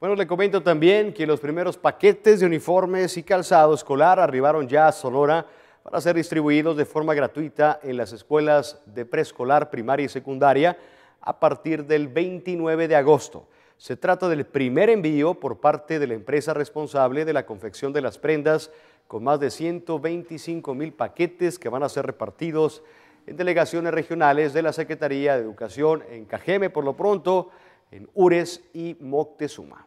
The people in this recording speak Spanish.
Bueno, le comento también que los primeros paquetes de uniformes y calzado escolar arribaron ya a Sonora para ser distribuidos de forma gratuita en las escuelas de preescolar, primaria y secundaria a partir del 29 de agosto. Se trata del primer envío por parte de la empresa responsable de la confección de las prendas con más de 125 mil paquetes que van a ser repartidos en delegaciones regionales de la Secretaría de Educación en Cajeme por lo pronto en Ures y Moctezuma.